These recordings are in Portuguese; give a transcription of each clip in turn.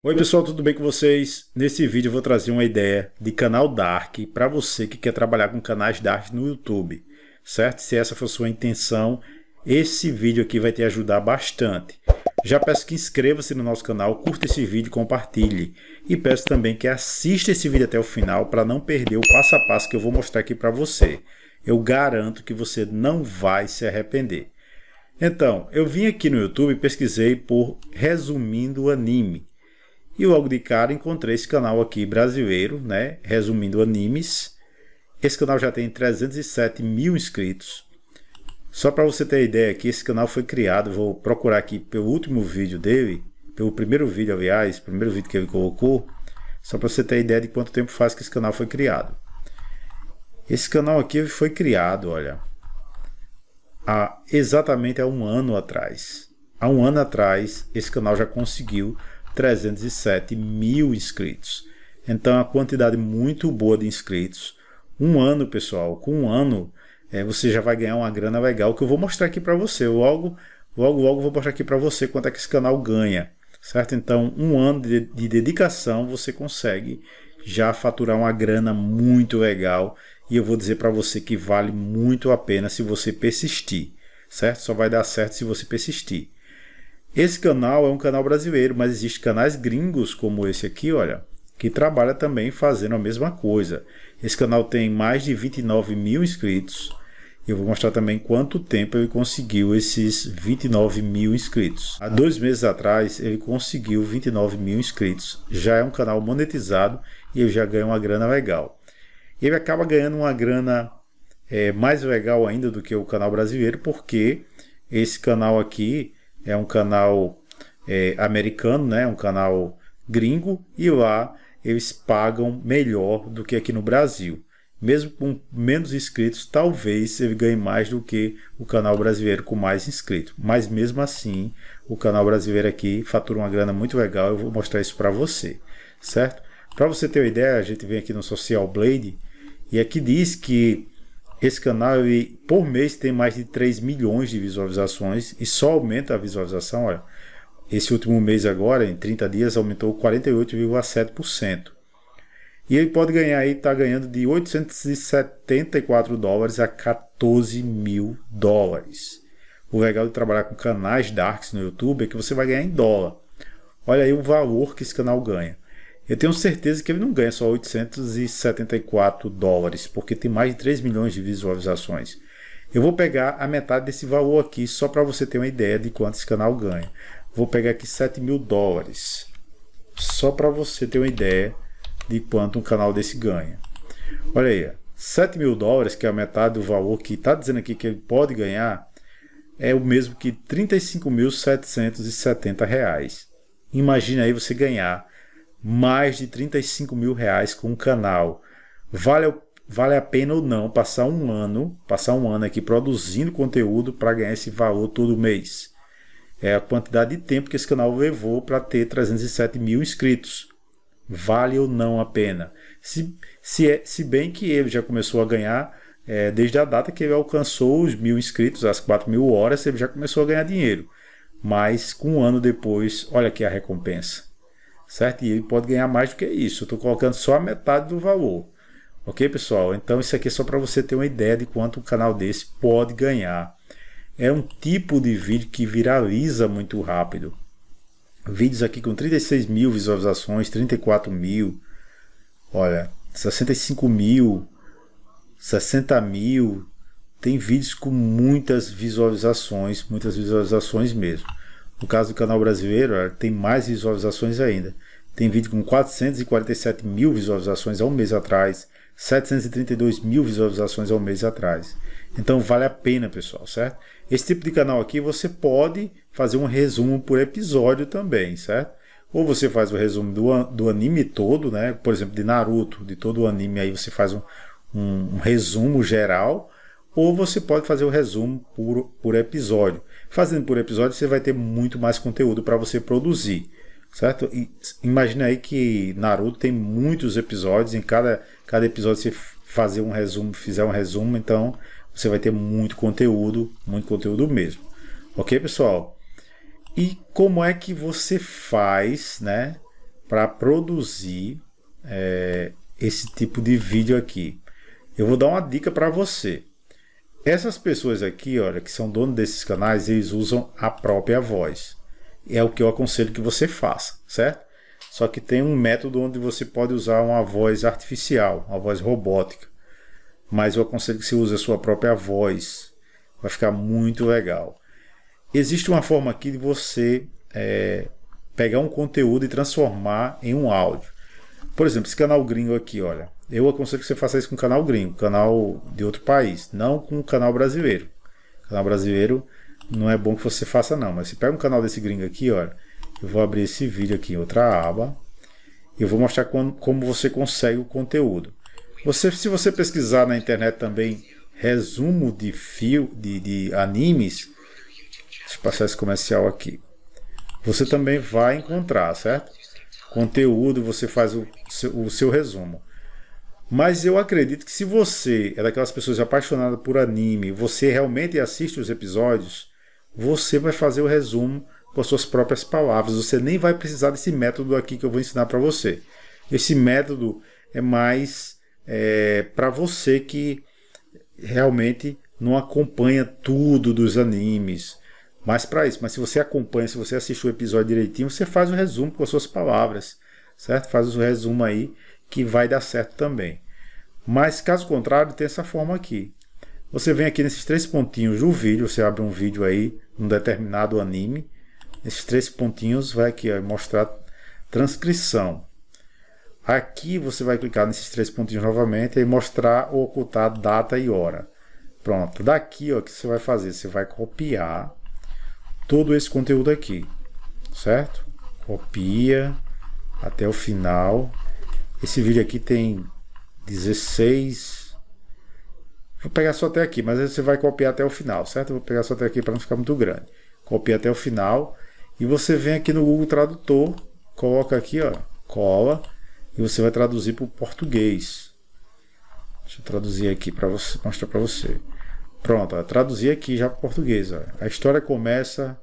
Oi pessoal, tudo bem com vocês? Nesse vídeo eu vou trazer uma ideia de canal Dark para você que quer trabalhar com canais Dark no YouTube, certo? Se essa for sua intenção, esse vídeo aqui vai te ajudar bastante. Já peço que inscreva-se no nosso canal, curta esse vídeo, compartilhe. E peço também que assista esse vídeo até o final para não perder o passo a passo que eu vou mostrar aqui para você. Eu garanto que você não vai se arrepender. Então, eu vim aqui no YouTube e pesquisei por Resumindo Anime e logo de cara encontrei esse canal aqui brasileiro, né? Resumindo animes. Esse canal já tem 307 mil inscritos. Só para você ter ideia que esse canal foi criado, vou procurar aqui pelo último vídeo dele, pelo primeiro vídeo, aliás, primeiro vídeo que ele colocou, só para você ter ideia de quanto tempo faz que esse canal foi criado. Esse canal aqui foi criado, olha, há exatamente há um ano atrás. Há um ano atrás, esse canal já conseguiu 307 mil inscritos. Então é uma quantidade muito boa de inscritos. Um ano, pessoal, com um ano é, você já vai ganhar uma grana legal que eu vou mostrar aqui para você. Eu logo, logo, logo vou mostrar aqui para você quanto é que esse canal ganha, certo? Então, um ano de, de dedicação você consegue já faturar uma grana muito legal e eu vou dizer para você que vale muito a pena se você persistir, certo? Só vai dar certo se você persistir. Esse canal é um canal brasileiro, mas existem canais gringos como esse aqui, olha, que trabalha também fazendo a mesma coisa. Esse canal tem mais de 29 mil inscritos. Eu vou mostrar também quanto tempo ele conseguiu esses 29 mil inscritos. Há dois meses atrás ele conseguiu 29 mil inscritos. Já é um canal monetizado e ele já ganha uma grana legal. Ele acaba ganhando uma grana é, mais legal ainda do que o canal brasileiro, porque esse canal aqui é um canal é, americano, né? um canal gringo, e lá eles pagam melhor do que aqui no Brasil. Mesmo com menos inscritos, talvez ele ganhe mais do que o canal brasileiro com mais inscritos. Mas mesmo assim, o canal brasileiro aqui fatura uma grana muito legal. Eu vou mostrar isso para você, certo? Para você ter uma ideia, a gente vem aqui no Social Blade e aqui diz que esse canal, ele, por mês, tem mais de 3 milhões de visualizações e só aumenta a visualização. Olha, esse último mês agora, em 30 dias, aumentou 48,7%. E ele pode ganhar aí, está ganhando de 874 dólares a 14 mil dólares. O legal de trabalhar com canais darks no YouTube é que você vai ganhar em dólar. Olha aí o valor que esse canal ganha. Eu tenho certeza que ele não ganha só 874 dólares, porque tem mais de 3 milhões de visualizações. Eu vou pegar a metade desse valor aqui, só para você ter uma ideia de quanto esse canal ganha. Vou pegar aqui 7 mil dólares, só para você ter uma ideia de quanto um canal desse ganha. Olha aí, 7 mil dólares, que é a metade do valor que está dizendo aqui que ele pode ganhar, é o mesmo que 35.770 reais. Imagina aí você ganhar mais de 35 mil reais com o canal. Vale, vale a pena ou não passar um ano, passar um ano aqui produzindo conteúdo para ganhar esse valor todo mês? É a quantidade de tempo que esse canal levou para ter 307 mil inscritos. Vale ou não a pena? Se, se, é, se bem que ele já começou a ganhar é, desde a data que ele alcançou os mil inscritos, as 4 mil horas, ele já começou a ganhar dinheiro. Mas com um ano depois, olha aqui a recompensa certo? E ele pode ganhar mais do que isso. Eu estou colocando só a metade do valor. Ok, pessoal? Então, isso aqui é só para você ter uma ideia de quanto um canal desse pode ganhar. É um tipo de vídeo que viraliza muito rápido. Vídeos aqui com 36 mil visualizações, 34 mil, olha, 65 mil, 60 mil. Tem vídeos com muitas visualizações, muitas visualizações mesmo. No caso do canal brasileiro, é, tem mais visualizações ainda. Tem vídeo com 447 mil visualizações há um mês atrás, 732 mil visualizações há um mês atrás. Então vale a pena, pessoal, certo? Esse tipo de canal aqui você pode fazer um resumo por episódio também, certo? Ou você faz o resumo do, do anime todo, né? Por exemplo, de Naruto, de todo o anime, aí você faz um, um, um resumo geral ou você pode fazer o resumo por, por episódio. Fazendo por episódio, você vai ter muito mais conteúdo para você produzir, certo? E imagina aí que Naruto tem muitos episódios, em cada, cada episódio você fazer um resumo, fizer um resumo, então você vai ter muito conteúdo, muito conteúdo mesmo. OK, pessoal? E como é que você faz, né, para produzir é, esse tipo de vídeo aqui? Eu vou dar uma dica para você. Essas pessoas aqui, olha, que são donos desses canais, eles usam a própria voz. É o que eu aconselho que você faça, certo? Só que tem um método onde você pode usar uma voz artificial, uma voz robótica. Mas eu aconselho que você use a sua própria voz. Vai ficar muito legal. Existe uma forma aqui de você é, pegar um conteúdo e transformar em um áudio. Por exemplo, esse canal gringo aqui, olha. Eu aconselho que você faça isso com canal gringo, canal de outro país, não com canal brasileiro. Canal brasileiro não é bom que você faça não, mas se pega um canal desse gringo aqui, olha, eu vou abrir esse vídeo aqui em outra aba e eu vou mostrar como, como você consegue o conteúdo. Você, se você pesquisar na internet também resumo de fio de, de animes, deixa eu passar esse comercial aqui. Você também vai encontrar, certo? conteúdo, você faz o seu, o seu resumo. Mas eu acredito que se você é daquelas pessoas apaixonadas por anime, você realmente assiste os episódios, você vai fazer o resumo com as suas próprias palavras. Você nem vai precisar desse método aqui que eu vou ensinar para você. Esse método é mais é, para você que realmente não acompanha tudo dos animes, mas para isso, mas se você acompanha, se você assistiu o episódio direitinho, você faz o um resumo com as suas palavras, certo? Faz o um resumo aí que vai dar certo também. Mas caso contrário, tem essa forma aqui. Você vem aqui nesses três pontinhos do vídeo, você abre um vídeo aí, num determinado anime. Nesses três pontinhos vai aqui ó, mostrar transcrição. Aqui você vai clicar nesses três pontinhos novamente e mostrar ou ocultar data e hora. Pronto, daqui ó, o que você vai fazer? Você vai copiar todo esse conteúdo aqui, certo? Copia até o final. Esse vídeo aqui tem 16. Vou pegar só até aqui, mas você vai copiar até o final, certo? Vou pegar só até aqui para não ficar muito grande. Copia até o final e você vem aqui no Google Tradutor, coloca aqui, ó, cola e você vai traduzir para o português. Deixa eu traduzir aqui para mostrar para você. Pronto, traduzir traduzi aqui já para português. Ó. A história começa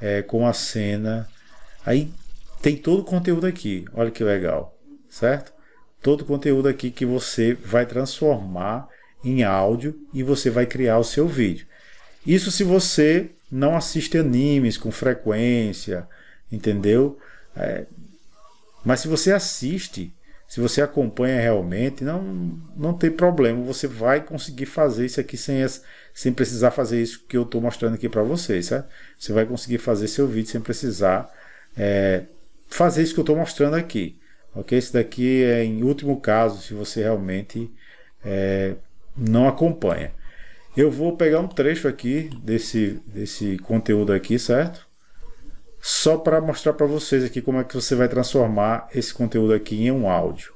é, com a cena. Aí tem todo o conteúdo aqui. Olha que legal, certo? Todo o conteúdo aqui que você vai transformar em áudio e você vai criar o seu vídeo. Isso se você não assiste animes com frequência, entendeu? É, mas se você assiste, se você acompanha realmente, não, não tem problema, você vai conseguir fazer isso aqui sem, sem precisar fazer isso que eu estou mostrando aqui para vocês, certo? Você vai conseguir fazer seu vídeo sem precisar é, fazer isso que eu estou mostrando aqui, ok? Isso daqui é em último caso, se você realmente é, não acompanha. Eu vou pegar um trecho aqui desse, desse conteúdo aqui, certo? só para mostrar para vocês aqui como é que você vai transformar esse conteúdo aqui em um áudio.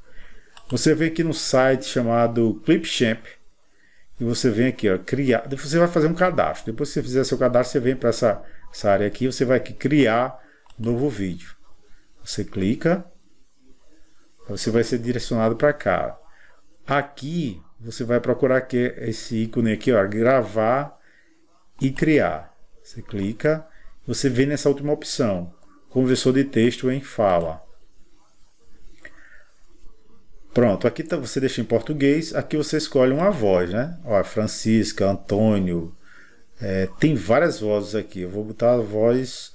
Você vem aqui no site chamado Clipchamp e você vem aqui, ó, criar. Você vai fazer um cadastro. Depois que você fizer seu cadastro, você vem para essa, essa área aqui, você vai aqui criar novo vídeo. Você clica, você vai ser direcionado para cá. Aqui você vai procurar aqui, esse ícone aqui, ó, gravar e criar. Você clica, você vê nessa última opção, conversor de texto em fala. Pronto, aqui tá, você deixa em português, aqui você escolhe uma voz, né? Olha, Francisca, Antônio, é, tem várias vozes aqui. Eu vou botar a voz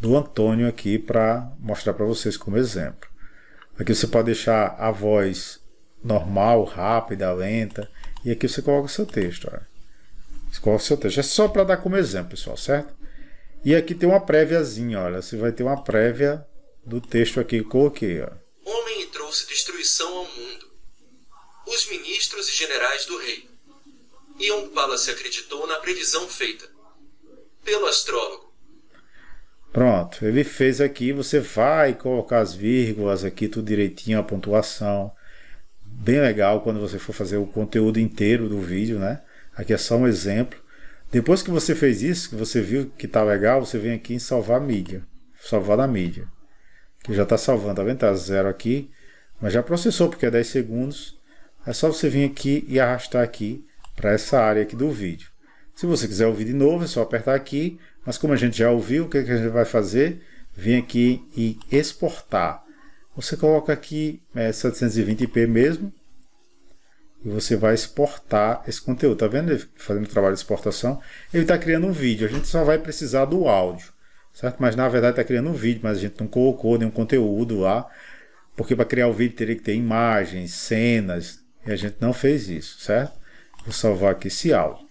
do Antônio aqui para mostrar para vocês como exemplo. Aqui você pode deixar a voz normal, rápida, lenta, e aqui você coloca o seu texto. Olha. Você coloca o seu texto. É só para dar como exemplo, pessoal, certo? E aqui tem uma préviazinha, olha. Você vai ter uma prévia do texto aqui que coloquei. Ó. Homem trouxe destruição ao mundo. Os ministros e generais do rei. E Umpala se acreditou na previsão feita pelo astrólogo. Pronto, ele fez aqui. Você vai colocar as vírgulas aqui, tudo direitinho, a pontuação. Bem legal quando você for fazer o conteúdo inteiro do vídeo, né? Aqui é só um exemplo. Depois que você fez isso, que você viu que tá legal, você vem aqui em salvar mídia. Salvar da mídia. Que já tá salvando, tá vendo? Tá zero aqui. Mas já processou, porque é 10 segundos. É só você vir aqui e arrastar aqui para essa área aqui do vídeo. Se você quiser ouvir de novo, é só apertar aqui. Mas como a gente já ouviu, o que, é que a gente vai fazer? Vem aqui e exportar. Você coloca aqui é, 720p mesmo, e você vai exportar esse conteúdo. Tá vendo? Ele fazendo trabalho de exportação, ele está criando um vídeo. A gente só vai precisar do áudio, certo? Mas na verdade está criando um vídeo, mas a gente não colocou nenhum conteúdo lá, porque para criar o vídeo teria que ter imagens, cenas, e a gente não fez isso, certo? Vou salvar aqui esse áudio.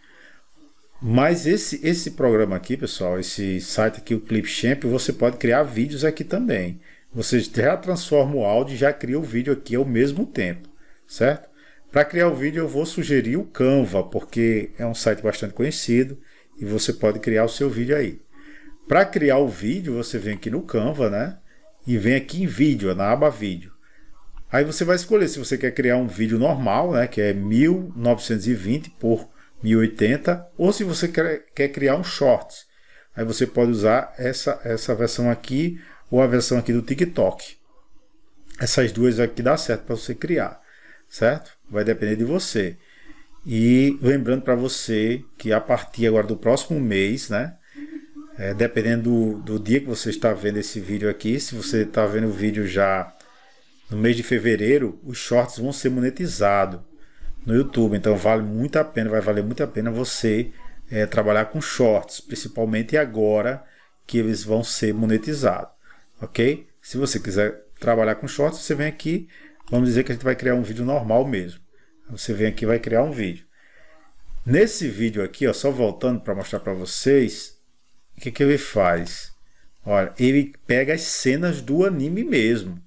Mas esse, esse programa aqui, pessoal, esse site aqui, o Clipchamp, você pode criar vídeos aqui também. Você já transforma o áudio e já cria o vídeo aqui ao mesmo tempo, certo? Para criar o vídeo, eu vou sugerir o Canva, porque é um site bastante conhecido e você pode criar o seu vídeo aí. Para criar o vídeo, você vem aqui no Canva, né? E vem aqui em vídeo, na aba vídeo. Aí você vai escolher se você quer criar um vídeo normal, né, que é 1920 por 1080, ou se você quer, quer criar um shorts. Aí você pode usar essa, essa versão aqui ou a versão aqui do TikTok. Essas duas aqui dá certo para você criar certo? Vai depender de você. E lembrando para você que a partir agora do próximo mês, né? É, dependendo do, do, dia que você está vendo esse vídeo aqui, se você está vendo o vídeo já no mês de fevereiro, os shorts vão ser monetizados no YouTube. Então vale muito a pena, vai valer muito a pena você é, trabalhar com shorts, principalmente agora que eles vão ser monetizados, ok? Se você quiser trabalhar com shorts, você vem aqui Vamos dizer que a gente vai criar um vídeo normal mesmo. Você vem aqui e vai criar um vídeo. Nesse vídeo aqui, ó, só voltando para mostrar para vocês, o que, que ele faz? Olha, ele pega as cenas do anime mesmo.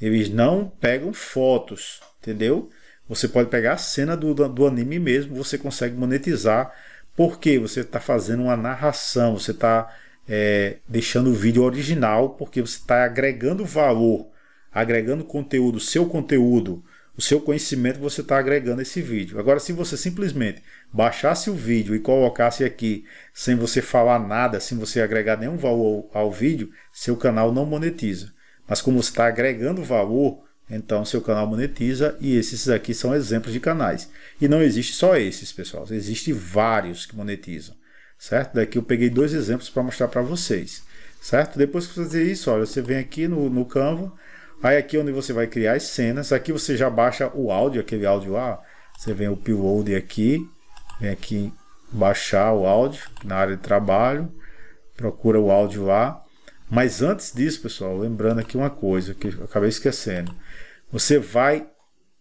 Eles não pegam fotos, entendeu? Você pode pegar a cena do, do anime mesmo, você consegue monetizar, porque você está fazendo uma narração, você está é, eh, deixando o vídeo original, porque você está agregando valor agregando conteúdo, seu conteúdo, o seu conhecimento, você está agregando esse vídeo. Agora, se você simplesmente baixasse o vídeo e colocasse aqui, sem você falar nada, sem você agregar nenhum valor ao vídeo, seu canal não monetiza. Mas como você está agregando valor, então seu canal monetiza e esses aqui são exemplos de canais. E não existe só esses, pessoal, Existem vários que monetizam, certo? Daqui eu peguei dois exemplos para mostrar para vocês, certo? Depois que você fazer isso, olha, você vem aqui no, no Canva Aí aqui é onde você vai criar as cenas. Aqui você já baixa o áudio, aquele áudio lá. Você vem o upload aqui, vem aqui baixar o áudio na área de trabalho, procura o áudio lá. Mas antes disso, pessoal, lembrando aqui uma coisa que eu acabei esquecendo. Você vai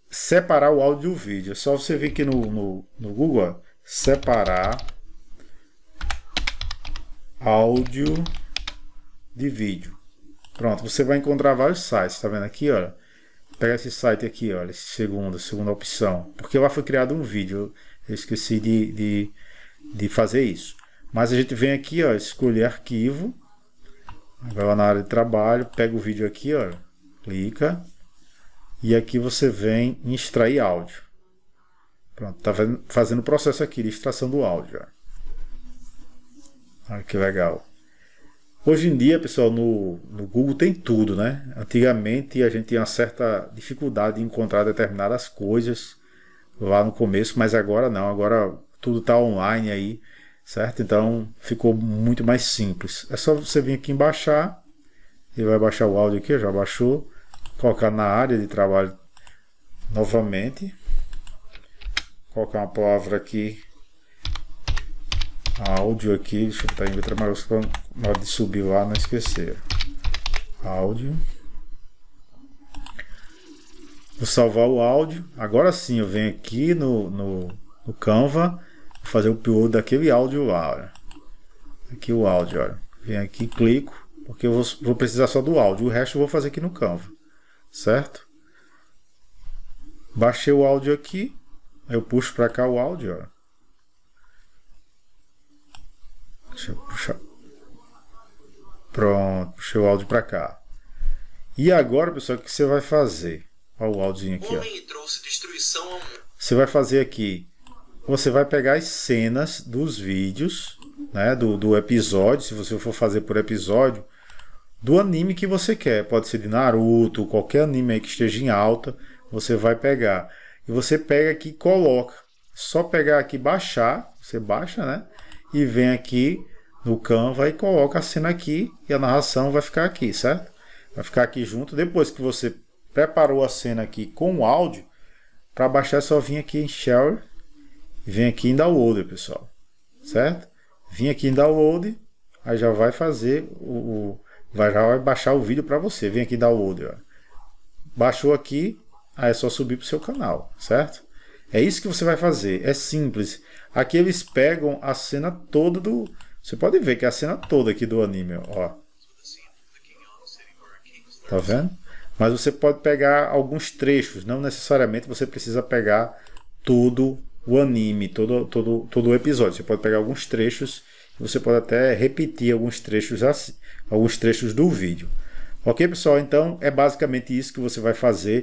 separar o áudio do vídeo. É só você vir aqui no, no, no Google, separar áudio de vídeo. Pronto, você vai encontrar vários sites, tá vendo aqui, olha. Pega esse site aqui, olha, esse segundo, segunda opção. Porque lá foi criado um vídeo, eu esqueci de, de, de fazer isso. Mas a gente vem aqui, ó, escolher arquivo, vai lá na área de trabalho, pega o vídeo aqui, ó, clica, e aqui você vem em extrair áudio. Pronto, tá fazendo o processo aqui de extração do áudio. Ó. Olha que legal. Hoje em dia, pessoal, no, no Google tem tudo, né? Antigamente a gente tinha uma certa dificuldade de encontrar determinadas coisas lá no começo, mas agora não, agora tudo está online aí, certo? Então ficou muito mais simples. É só você vir aqui em baixar, ele vai baixar o áudio aqui, já baixou, colocar na área de trabalho novamente, colocar uma palavra aqui, áudio aqui, deixa eu botar em letra maiúscula na hora de subir lá, não esquecer Áudio. Vou salvar o áudio. Agora sim, eu venho aqui no, no, no Canva. fazer o upload daquele áudio lá. Olha. Aqui o áudio, olha. vem aqui, clico. Porque eu vou, vou precisar só do áudio. O resto eu vou fazer aqui no Canva. Certo? Baixei o áudio aqui. Eu puxo para cá o áudio, olha. Deixa eu puxar. Pronto, puxei o áudio para cá. E agora, pessoal, o que você vai fazer? Olha o áudiozinho aqui. Ó. Você vai fazer aqui. Você vai pegar as cenas dos vídeos, né? Do, do episódio, se você for fazer por episódio, do anime que você quer. Pode ser de Naruto, qualquer anime aí que esteja em alta, você vai pegar. E você pega aqui e coloca. Só pegar aqui baixar, você baixa, né? E vem aqui no Canva e coloca a cena aqui e a narração vai ficar aqui, certo? Vai ficar aqui junto. Depois que você preparou a cena aqui com o áudio, para baixar é só vir aqui em Share e vem aqui em Download, pessoal. Certo? Vim aqui em Download, aí já vai fazer o, o vai já vai baixar o vídeo para você. Vem aqui em Download, ó. Baixou aqui, aí é só subir para o seu canal, certo? É isso que você vai fazer, é simples. Aqui eles pegam a cena toda do, você pode ver que é a cena toda aqui do anime, ó. Tá vendo? Mas você pode pegar alguns trechos, não necessariamente você precisa pegar todo o anime, todo, todo, todo o episódio. Você pode pegar alguns trechos, você pode até repetir alguns trechos assim, alguns trechos do vídeo. Ok, pessoal? Então é basicamente isso que você vai fazer